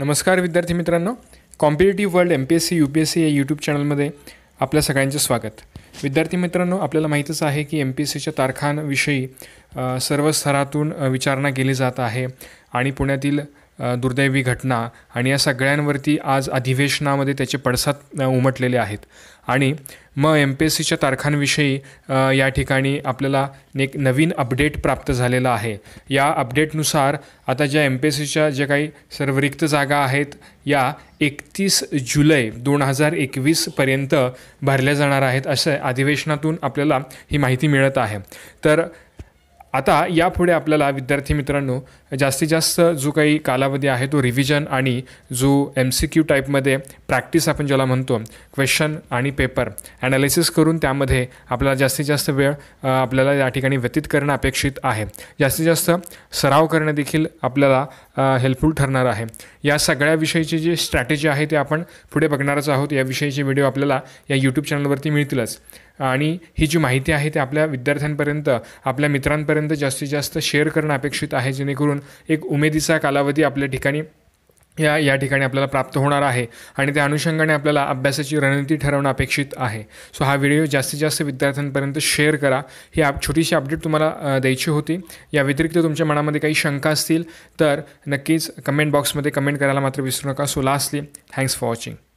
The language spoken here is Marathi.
नमस्कार विद्यार्थी मित्रांनो competitive world M P S C U P S C या यूट्यूब चॅनलमध्ये आपल्या सगळ्यांचं स्वागत विद्यार्थी मित्रांनो आपल्याला माहीतच आहे की एम पी एस सीच्या तारखांविषयी सर्व स्तरातून विचारणा केली जात आहे आणि पुण्यातील दुर्दैवी घटना आणि या सगळ्यांवरती आज अधिवेशनामध्ये त्याचे पडसाद उमटलेले आहेत आणि मग एम पी एस सीच्या तारखांविषयी या ठिकाणी आपल्याला एक नवीन अपडेट प्राप्त झालेला आहे या अपडेटनुसार आता ज्या एम पी एस सीच्या ज्या काही सर्व रिक्त जागा आहेत या एकतीस जुलै दोन हजार एकवीसपर्यंत भरल्या जाणार आहेत असं अधिवेशनातून आपल्याला ही माहिती मिळत आहे तर आता यापुढे आपल्याला विद्यार्थी मित्रांनो जास्तीत जास्त जो काही कालावधी आहे तो रिव्हिजन आणि जो एम सी क्यू टाईपमध्ये प्रॅक्टिस आपण ज्याला म्हणतो क्वेश्चन आणि पेपर ॲनालिसिस करून त्यामध्ये आपल्याला जास्तीत जास्त वेळ आपल्याला या ठिकाणी व्यतीत करणं अपेक्षित आहे जास्तीत जास्त सराव करणं देखील आपल्याला हेल्पफुल ठरणार आहे या सगळ्याविषयीची जी स्ट्रॅटेजी आहे ते आपण पुढे बघणारच आहोत याविषयीचे व्हिडिओ आपल्याला या यूट्यूब चॅनलवरती मिळतीलच आणि ही जी माहिती आहे ती आपल्या विद्यार्थ्यांपर्यंत आपल्या मित्रांपर्यंत जास्तीत जास्त शेअर करणं अपेक्षित आहे जेणेकरून एक उमेदीचा कालावधी आपल्या ठिकाणी या या ठिकाणी आपल्याला प्राप्त होणार आहे आणि त्या अनुषंगाने आपल्याला अभ्यासाची रणनीती ठरवणं अपेक्षित आहे सो हा व्हिडिओ जास्तीत जास्त विद्यार्थ्यांपर्यंत शेअर करा ही आप छोटीशी अपडेट तुम्हाला द्यायची होती या व्यतिरिक्त तुमच्या मनामध्ये काही शंका असतील तर नक्कीच कमेंट बॉक्समध्ये कमेंट करायला मात्र विसरू नका so lastly thanks for watching